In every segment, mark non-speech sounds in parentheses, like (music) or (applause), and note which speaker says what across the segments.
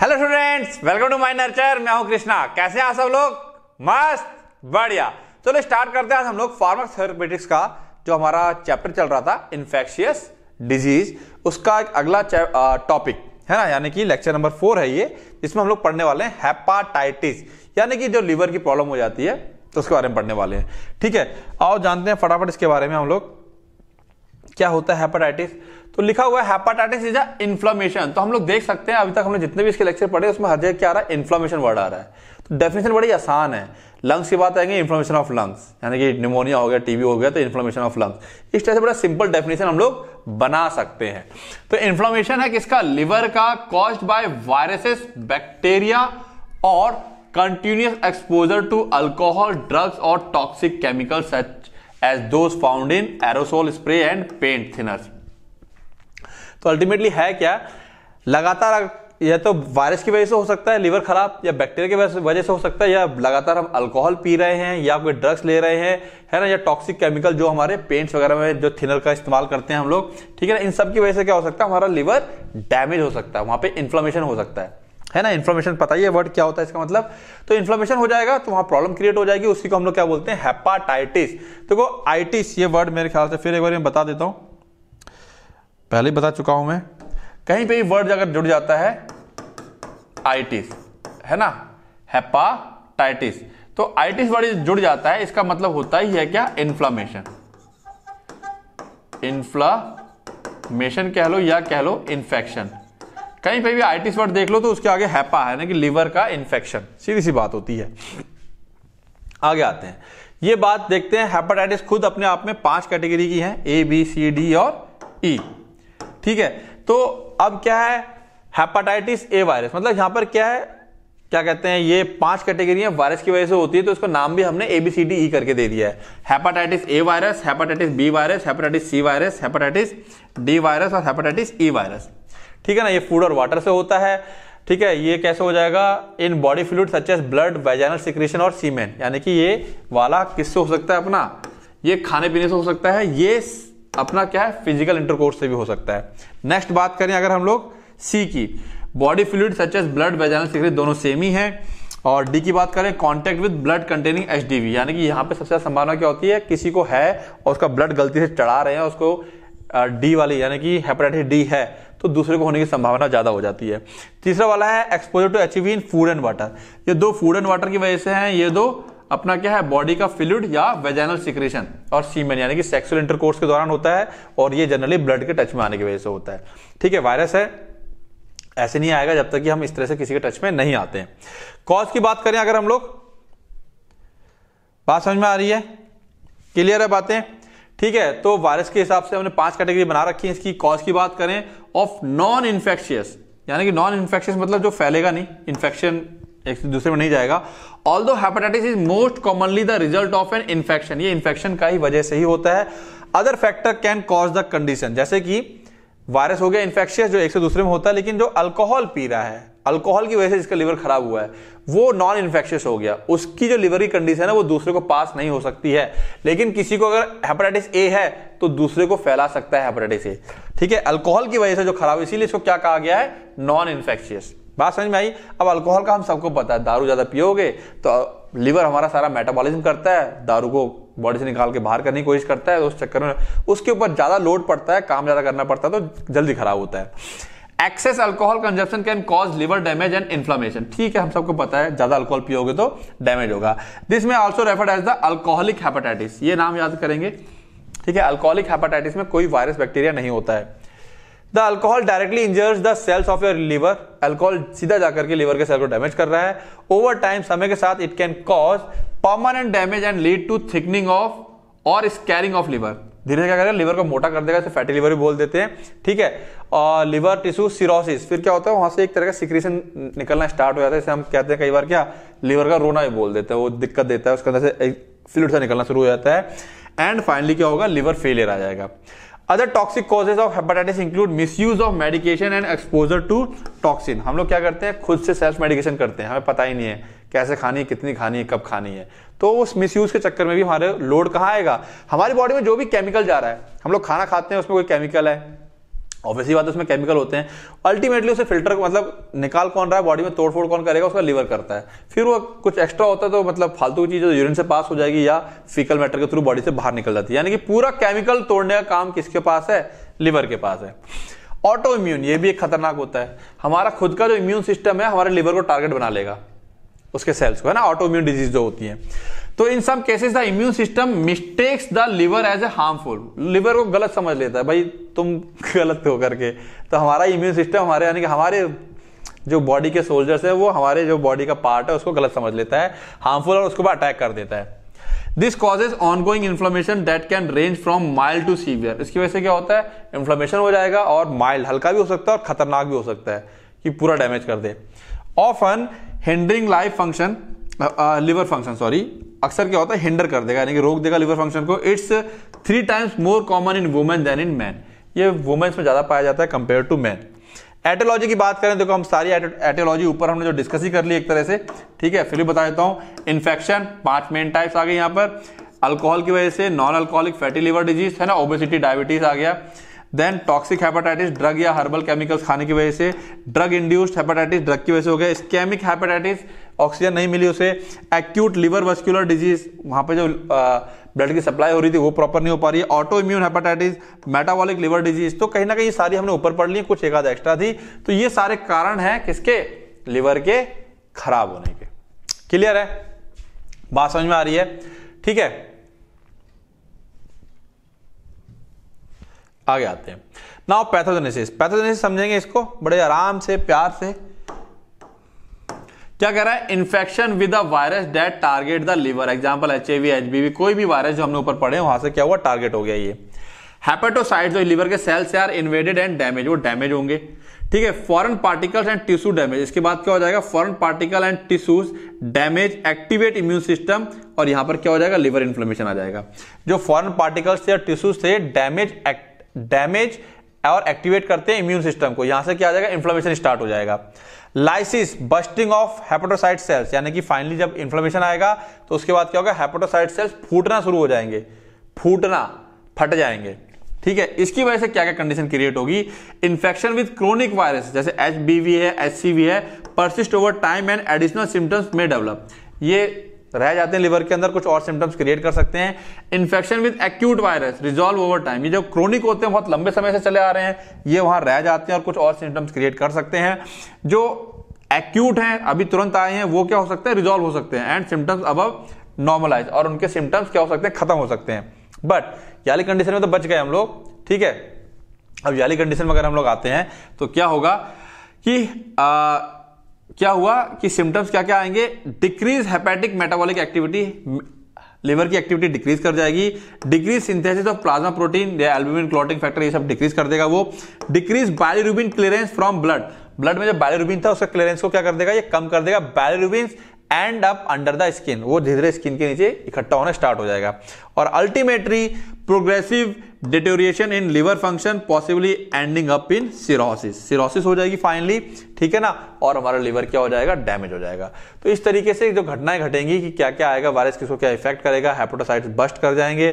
Speaker 1: Hello students welcome to my nurture मैं हूं कृष्णा कैसे हैं आप सब लोग मस्त बढ़िया चलो तो स्टार्ट करते हैं हम लोग फार्माथेरेपेटिक्स का जो हमारा चैप्टर चल रहा था इन्फेक्शियस डिजीज उसका एक अगला टॉपिक है ना यानी कि लेक्चर नंबर फोर है ये जिसमें हम लोग पढ़ने वाले हैं हेपाटाइटिस यानी कि जो लीवर की प्रॉब्लम हो जाती है तो उसके बारे में पढ़ने वाले हैं ठीक है आओ जानते हैं फटाफट इसके बारे में हम लोग क्या होता है हेपाटाइटिस तो लिखा हुआ है हेपाटाइटिस इज अ इन्फ्लामेशन तो हम लोग देख सकते हैं अभी तक हमने जितने भी इसके लेक्चर पढ़े उसमें हर जगह क्या आ रहा है इन्फ्लामेशन वर्ड आ रहा है तो डेफिनेशन बड़ी आसान है लंग्स की बात आएंगे इन्फ्लामेशन ऑफ लंग्स यानी कि निमोनिया हो गया टीबी हो गया तो इन्फ्लामेशन ऑफ लंग्स इस तरह से बड़ा सिंपल डेफिनेशन हम लोग बना सकते हैं तो इन्फ्लामेशन है किसका लिवर का कॉज्ड बाय वायरसेस बैक्टीरिया और continuous exposure to alcohol drugs और toxic chemicals as those found in aerosol spray and paint thinners. तो अल्टीमेटली है क्या लगातार यह तो वायरस की वजह से हो सकता है लीवर खराब या बैक्टीरिया की वजह से हो सकता है या लगातार हम अल्कोहल पी रहे हैं या कोई ड्रग्स ले रहे हैं है ना या टॉक्सिक केमिकल जो हमारे पेंट्स वगैरह में जो थिनर का इस्तेमाल करते हैं हम लोग ठीक है ना इन सब की वजह से क्या हो सकता है हमारा लीवर डैमेज हो सकता है वहां पे इन्फ्लामेशन हो सकता है है ना इन्फ्लोमेशन पता ही है वर्ड क्या होता है इसका मतलब तो इन्फ्लोमेशन हो जाएगा तो वहाँ प्रॉब्लम क्रिएट हो जाएगी उसी को हम लोग क्या बोलते हैं हेपाटाइटिस देखो तो ये वर्ड मेरे ख्याल से फिर एक बार मैं बता देता हूँ पहले ही बता चुका हूँ मैं कहीं पर भी वर्ड अगर जुड़ जाता है आइटिस है ना हेपाटाइटिस तो आईटिस वर्ड जुड़ जाता है इसका मतलब होता ही है क्या इन्फ्लामेशन इन्फ्लामेशन कह लो या कह लो इन्फेक्शन कहीं पे भी आईटी वर्ड देख लो तो उसके आगे हैपा है ना कि लिवर का इन्फेक्शन सीधी सी बात होती है आगे आते हैं ये बात देखते हैं हेपाटाइटिस खुद अपने आप में पांच कैटेगरी की है ए बी सी डी और ई e. ठीक है तो अब क्या है हेपाटाइटिस ए वायरस मतलब यहां पर क्या है क्या कहते हैं ये पांच कैटेगरी वायरस की वजह से होती है तो इसका नाम भी हमने एबीसीडी ई e करके दे दिया है hepatitis A virus hepatitis B virus hepatitis C virus hepatitis D virus और हेपाटाइटिस ई वायरस ठीक है ना ये फूड और वाटर से होता है ठीक है ये कैसे हो जाएगा in body fluid such as blood vaginal secretion और सीमेन यानी कि ये वाला किससे हो सकता है अपना ये खाने पीने से हो सकता है ये अपना क्या है फिजिकल इंटरकोर्स से भी हो सकता है नेक्स्ट बात करें अगर हम लोग सी की body fluid such as blood vaginal secretion दोनों सेम ही है और डी की बात करें contact with blood containing H यानी कि यहाँ पे सबसे ज्यादा संभावना क्या होती है किसी को है और उसका ब्लड गलती से चढ़ा रहे हैं उसको डी वाली यानी कि हेपेटाइटिस डी है तो दूसरे को होने की संभावना ज़्यादा हो जाती है तीसरा वाला है exposure to H in food and water ये दो फूड एंड वाटर की वजह से हैं ये दो अपना क्या है बॉडी का फिलुड या वेजाइनल सिक्रेशन और सीमेन यानी कि सेक्सुअल इंटरकोर्स के दौरान होता है और ये जनरली ब्लड के टच में आने की वजह से होता है ठीक है वायरस है ऐसे नहीं आएगा जब तक कि हम इस तरह से किसी के टच में नहीं आते हैं कॉज की बात करें अगर हम लोग बात समझ में आ रही है क्लियर है बातें ठीक है तो वायरस के हिसाब से हमने पांच कैटेगरी बना रखी है इसकी कॉज की बात करें ऑफ नॉन इन्फेक्शियस यानी कि नॉन इन्फेक्शियस मतलब जो फैलेगा नहीं इन्फेक्शन एक दूसरे में नहीं जाएगा although hepatitis is most commonly the result of an infection ये इन्फेक्शन का ही वजह से ही होता है other factor can cause the condition जैसे कि वायरस हो गया इन्फेक्शियस जो एक से दूसरे में होता है लेकिन जो अल्कोहल पी रहा है अल्कोहल की वजह से जिसका लीवर खराब हुआ है वो नॉन इन्फेक्शियस हो गया उसकी जो लीवर की कंडीशन है वो दूसरे को पास नहीं हो सकती है लेकिन किसी को अगर हेपेटाइटिस ए है तो दूसरे को फैला सकता है हेपेटाइटिस ए ठीक है अल्कोहल की वजह से जो खराब है इसीलिए इसको क्या कहा गया है नॉन इन्फेक्शियस बात समझ में आई अब अल्कोहल का हम सबको पता है दारू ज्यादा पियोगे तो लीवर हमारा सारा मेटाबॉलिज्म करता है दारू को बॉडी से निकाल के बाहर करने की कोशिश करता है उस चक्कर में उसके ऊपर ज्यादा लोड पड़ता है काम ज्यादा करना पड़ता है तो जल्दी खराब होता है excess alcohol consumption can cause liver damage and inflammation ठीक है हम सबको पता है ज्यादा अल्कोहल पियोगे तो डैमेज होगा this may also referred as the alcoholic hepatitis ये नाम याद करेंगे ठीक है अल्कोहलिक हेपेटाइटिस में कोई वायरस बैक्टीरिया नहीं होता है the alcohol directly injures the cells of your liver alcohol सीधा जाकर के लीवर के सेल को डैमेज कर रहा है ओवर टाइम समय के साथ it can cause permanent damage and lead to thickening of और स्कैरिंग ऑफ लिवर धीरे धीरे क्या करेगा लिवर को मोटा कर देगा इसे फैटी लिवर भी बोल देते हैं ठीक है और लिवर टिश्यू सिरोसिस फिर क्या होता है वहां से एक तरह का सिक्रीशन निकलना स्टार्ट हो जाता है इसे हम कहते हैं कई बार क्या लिवर का रोना भी बोल देते हैं वो दिक्कत देता है उसके अंदर से फ्लूड सा निकलना शुरू हो जाता है एंड फाइनली क्या होगा लिवर फेलियर आ जाएगा other toxic causes of hepatitis include misuse of medication and exposure to toxin हम लोग क्या करते हैं खुद से सेल्फ मेडिकेशन करते हैं हमें पता ही नहीं है कैसे खानी है कितनी खानी है कब खानी है तो उस मिसयूज के चक्कर में भी हमारे लोड कहाँ आएगा हमारी बॉडी में जो भी केमिकल जा रहा है हम लोग खाना खाते हैं उसमें कोई केमिकल है ऑब्वियसली बात उसमें केमिकल होते हैं अल्टीमेटली उसे फिल्टर मतलब निकाल कौन रहा है बॉडी में तोड़फोड़ कौन करेगा उसका लीवर करता है फिर वो कुछ एक्स्ट्रा होता है तो मतलब फालतू चीज़ यूरिन से पास हो जाएगी या फीकल मैटर के थ्रू बॉडी से बाहर निकल जाती है यानी कि पूरा केमिकल तोड़ने का काम किसके पास है लीवर के पास है ऑटो इम्यून ये भी एक खतरनाक होता है हमारा खुद का जो इम्यून सिस्टम है हमारे लीवर को टारगेट बना लेगा उसके सेल्स को है ना ऑटो इम्यून डिजीज जो होती है तो in some cases the immune system mistakes the liver as a harmful liver को गलत समझ लेता है भाई तुम (laughs) गलत हो करके तो हमारा इम्यून सिस्टम हमारे यानी कि हमारे जो बॉडी के सोल्जर्स है वो हमारे जो बॉडी का पार्ट है उसको गलत समझ लेता है हार्मफुल और उसको भी अटैक कर देता है this causes ongoing inflammation that can range from mild to severe इसकी वजह से क्या होता है इन्फ्लोमेशन हो जाएगा और माइल्ड हल्का भी हो सकता है और खतरनाक भी हो सकता है कि पूरा डैमेज कर दे often hindering life function liver function sorry अक्सर क्या होता है हिंडर कर देगा यानी कि रोक देगा लिवर फंक्शन को it's three times more common in women than in man ये वुमेन्स में ज़्यादा पाया जाता है कंपेयर टू मैन एटोलॉजी की बात करें देखो हम सारी एटोलॉजी ऊपर हमने जो डिस्कस ही कर ली एक तरह से ठीक है फिर भी बता देता हूँ इन्फेक्शन पांच मेन टाइप्स आ गए यहाँ पर अल्कोहल की वजह से non alcoholic fatty liver disease है ना ओबेसिटी डायबिटीज आ गया देन टॉक्सिक हेपेटाइटिस ड्रग या हर्बल केमिकल्स खाने की वजह से ड्रग इंड्यूस्ड हेपेटाइटिस ड्रग की वजह से हो गया स्केमिक हेपेटाइटिस ऑक्सीजन नहीं मिली उसे एक्यूट लिवर वस्कुलर डिजीज वहाँ पे जो ब्लड की सप्लाई हो रही थी वो प्रॉपर नहीं हो पा रही है auto immune hepatitis metabolic liver disease तो कहीं ना कहीं सारी हमने ऊपर पढ़ ली कुछ एक आध एक्स्ट्रा थी तो ये सारे कारण हैं किसके लिवर के खराब होने के क्लियर है बात समझ में आ रही है ठीक है आगे आते हैं नाउ पैथोजेनेसिस पैथोजेनेसिस समझेंगे इसको बड़े आराम से प्यार से क्या कह रहा है infection with a virus that target the liver example H HBV कोई भी वायरस जो हमने ऊपर पढ़े वहां से क्या हुआ टारगेट हो गया ये हेपेटोसाइट जो लिवर के सेल्स से आर इन्वेडेड एंड डैमेज वो डैमेज होंगे ठीक है foreign particles and tissue damage इसके बाद क्या हो जाएगा foreign particle and tissues damage activate immune system और यहां पर क्या हो जाएगा लिवर इन्फ्लेमेशन आ जाएगा जो फॉरन पार्टिकल्स या टिश्यूज थे डैमेज एक्ट डैमेज और एक्टिवेट करते हैं इम्यून सिस्टम को यहां से क्या आ जाएगा इन्फ्लामेशन स्टार्ट हो जाएगा lysis busting of hepatocyte cells यानी कि फाइनली जब इन्फ्लामेशन आएगा तो उसके बाद क्या होगा हेपेटोसाइट सेल्स फूटना शुरू हो जाएंगे फूटना फट जाएंगे ठीक है इसकी वजह से क्या क्या कंडीशन क्रिएट होगी इन्फेक्शन विद क्रोनिक वायरस जैसे एच है एच है persist over time and additional symptoms में डेवलप ये रह जाते हैं लिवर के अंदर कुछ और सिम्टम्स क्रिएट कर सकते हैं infection with acute virus resolve over time ये जो क्रोनिक होते हैं बहुत लंबे समय से चले आ रहे हैं ये वहां रह जाते हैं और कुछ और सिम्टम्स क्रिएट कर सकते हैं जो एक्यूट हैं अभी तुरंत आए हैं वो क्या हो सकते हैं रिजॉल्व हो सकते हैं एंड सिम्टम्स अब नॉर्मलाइज और उनके सिम्टम्स क्या हो सकते हैं खत्म हो सकते हैं बट याली कंडीशन में तो बच गए हम लोग ठीक है अब याली कंडीशन में अगर हम लोग आते हैं तो क्या होगा कि क्या हुआ कि सिम्टम्स क्या क्या आएंगे decrease hepatic metabolic activity liver की एक्टिविटी डिक्रीज कर जाएगी decrease synthesis of plasma protein या एल्बुमिन क्लोटिंग फैक्टर ये सब डिक्रीज कर देगा वो decrease bilirubin clearance from blood blood में जो बायोरुबिन था उसका क्लियरेंस को क्या कर देगा ये कम कर देगा bilirubin and up under the skin वो धीरे धीरे स्किन के नीचे इकट्ठा होना स्टार्ट हो जाएगा और ultimately progressive deterioration in liver function possibly ending up in cirrhosis cirrhosis हो जाएगी फाइनली ठीक है ना और हमारा लीवर क्या हो जाएगा डैमेज हो जाएगा तो इस तरीके से जो घटनाएं घटेंगी कि क्या क्या आएगा वायरस किसको क्या इफेक्ट करेगा हेपोटोसाइट बस्ट कर जाएंगे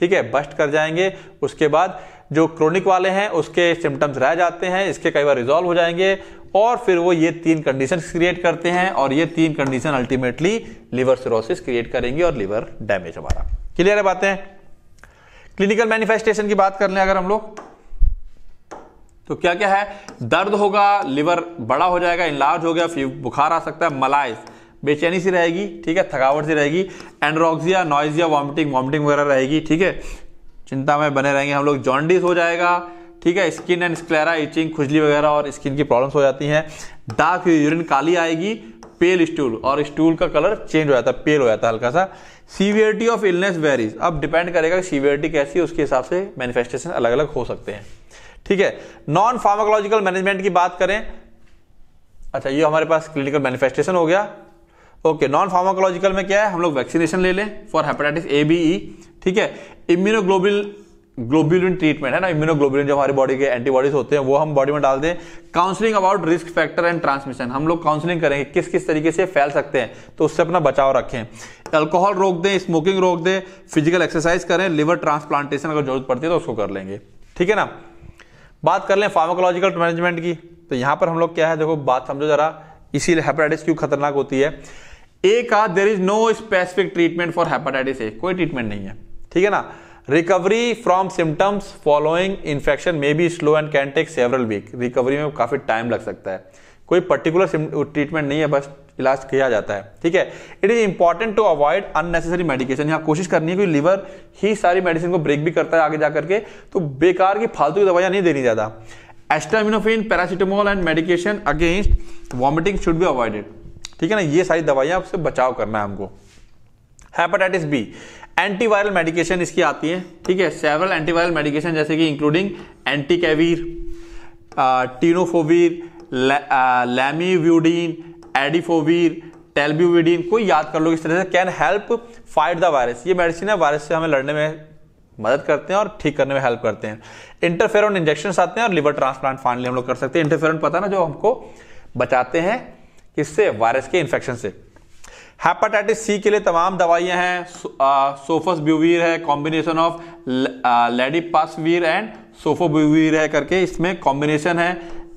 Speaker 1: ठीक है बस्ट कर जाएंगे उसके बाद जो क्रोनिक वाले हैं उसके सिम्टम्स रह जाते हैं इसके कई बार रिजॉल्व हो जाएंगे और फिर वो ये तीन कंडीशन क्रिएट करते हैं और ये तीन condition ultimately liver cirrhosis create करेंगे और लिवर डैमेज हमारा क्लियर है बातें क्लिनिकल मैनिफेस्टेशन की बात कर लें अगर हम लोग तो क्या क्या है दर्द होगा लिवर बड़ा हो जाएगा इनलार्ज हो गया फिर बुखार आ सकता है मलाइज बेचैनी सी रहेगी ठीक है थकावट सी रहेगी एंड्रोक्सिया नॉइजिया वॉमिटिंग वॉमिटिंग वगैरह रहेगी ठीक है चिंता में बने रहेंगे हम लोग जॉन्डिस हो जाएगा ठीक है स्किन एंड स्क्लेरा इचिंग खुजली वगैरह और स्किन की प्रॉब्लम्स हो जाती हैं डार्क यूरिन काली आएगी पेल स्टूल और स्टूल का कलर चेंज हो जाता है पेल हो जाता है हल्का सा सीवियरिटी ऑफ इलनेस वेरीज अब डिपेंड करेगा कि सीवियरिटी कैसी है उसके हिसाब से मैनिफेस्टेशन अलग अलग हो सकते हैं ठीक है नॉन फार्माकोलॉजिकल मैनेजमेंट की बात करें अच्छा ये हमारे पास क्लिनिकल मैनिफेस्टेशन हो गया ओके नॉन फार्माकोलॉजिकल में क्या है हम लोग वैक्सीनेशन ले लें for hepatitis A B E ठीक है इम्यूनोग्लोबिल ग्लोबुलिन ट्रीटमेंट है ना इम्यूनोग्लोबुलिन जो हमारी बॉडी के एंटीबॉडीज होते हैं वो हम बॉडी में डाल दें counselling about risk factor and transmission हम लोग काउंसलिंग करेंगे किस किस तरीके से फैल सकते हैं तो उससे अपना बचाव रखें अल्कोहल रोक दें स्मोकिंग रोक दें फिजिकल एक्सरसाइज करें लिवर ट्रांसप्लांटेशन अगर जरूरत पड़ती है तो उसको कर लेंगे ठीक है ना बात कर लें फार्माकोलॉजिकल मैनेजमेंट की तो यहां पर हम लोग क्या है देखो बात समझो जरा इसीलिए हेपेटाइटिस क्यों खतरनाक होती है ए का there is no specific treatment for hepatitis A कोई ट्रीटमेंट नहीं है ठीक है ना recovery from symptoms following infection may be slow and can take several week recovery में काफ़ी टाइम लग सकता है कोई पर्टिकुलर ट्रीटमेंट नहीं है बस इलाज किया जाता है ठीक है it is important to avoid unnecessary medication यहाँ कोशिश करनी है कि लीवर ही सारी मेडिसिन को ब्रेक भी करता है आगे जाकर के तो बेकार की फालतू की दवाइयां नहीं देनी ज़्यादा acetaminophen paracetamol and medication against vomiting should be avoided ठीक है ना ये सारी दवाइयां आपसे बचाव करना है हमको हेपेटाइटिस बी एंटीवायरल मेडिकेशन इसकी आती है ठीक है सेवरल एंटीवायरल मेडिकेशन जैसे कि इंक्लूडिंग एंटीकेवीर टीनोफोवीर लेमीव्यूडीन एडिफोवीर टेलब्यूविडीन कोई याद कर लो इस तरह से can help fight the virus ये मेडिसिन है वायरस से हमें लड़ने में मदद करते हैं और ठीक करने में हेल्प करते हैं इंटरफेरन इंजेक्शन आते हैं और लिवर ट्रांसप्लांट फाइनली हम लोग कर सकते हैं इंटरफेरन पता ना जो हमको बचाते हैं किससे वायरस के इन्फेक्शन से हेपाटाइटिस सी के लिए तमाम दवाइयां हैं सोफस ब्यूवीर है combination of ledipasvir and sofosbuvir है करके इसमें कॉम्बिनेशन है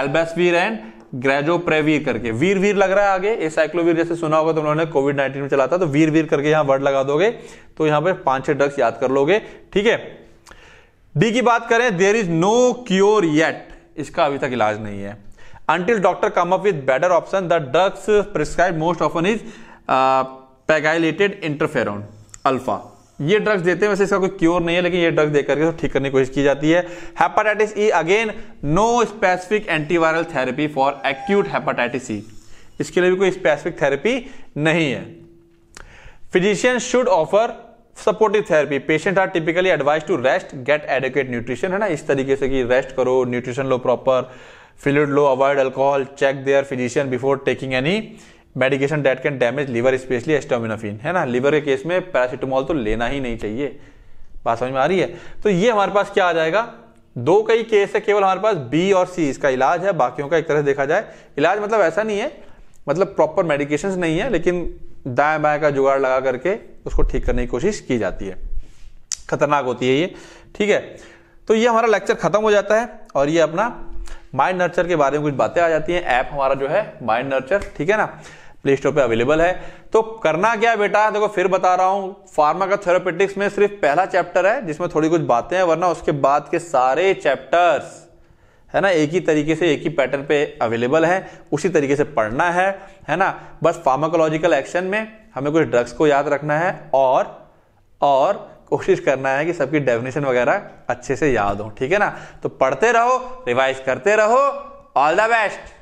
Speaker 1: एल्बेसवीर एंड ग्रेजोप्रेवीर करके वीर वीर लग रहा है आगे ये साइक्लोवीर जैसे सुना होगा तो उन्होंने कोविड नाइन्टीन में चला था तो वीर वीर करके यहाँ वर्ड लगा दोगे तो यहाँ पे पांच छह ड्रग्स याद कर लोगे ठीक है डी की बात करें there is no cure yet इसका अभी तक इलाज नहीं है until doctor come up with better option the drugs prescribe most often is pegylated interferon alpha ये ड्रग्स देते हैं वैसे इसका कोई क्योर नहीं है लेकिन ये ड्रग्स देकर के ठीक करने की कोशिश की जाती है hepatitis E again no specific antiviral therapy for acute hepatitis E इसके लिए भी कोई स्पेसिफिक थेरेपी नहीं है physician should offer supportive therapy patient are typically advise to rest get adequate nutrition है ना इस तरीके से कि रेस्ट करो न्यूट्रिशन लो प्रॉपर फिलुड लो avoid alcohol check their physician before taking any medication that can damage liver specially acetaminophen है ना लीवर के केस में पैरासिटामोल तो लेना ही नहीं चाहिए बात समझ में आ रही है तो ये हमारे पास क्या आ जाएगा दो कई केस है केवल हमारे पास बी और सी इसका इलाज है बाकियों का एक तरह से देखा जाए इलाज मतलब ऐसा नहीं है मतलब प्रॉपर मेडिकेशन नहीं है लेकिन दाएं बाएं का जुगाड़ लगा करके उसको ठीक करने की कोशिश की जाती है खतरनाक होती है ये ठीक है तो ये हमारा लेक्चर खत्म हो जाता है और ये अपना माइंड नर्चर के बारे में कुछ बातें आ जाती हैं ऐप हमारा जो है माइंड नर्चर ठीक है ना प्ले स्टोर पर अवेलेबल है तो करना क्या बेटा देखो फिर बता रहा हूँ फार्मा का थेरोपेटिक्स में सिर्फ पहला चैप्टर है जिसमें थोड़ी कुछ बातें हैं वरना उसके बाद के सारे चैप्टर्स है ना एक ही तरीके से एक ही पैटर्न पे अवेलेबल है उसी तरीके से पढ़ना है है ना बस फार्माकोलॉजिकल एक्शन में हमें कुछ ड्रग्स को याद रखना है और और कोशिश करना है कि सबकी डेफिनेशन वगैरह अच्छे से याद हो ठीक है ना तो पढ़ते रहो रिवाइज करते रहो ऑल द बेस्ट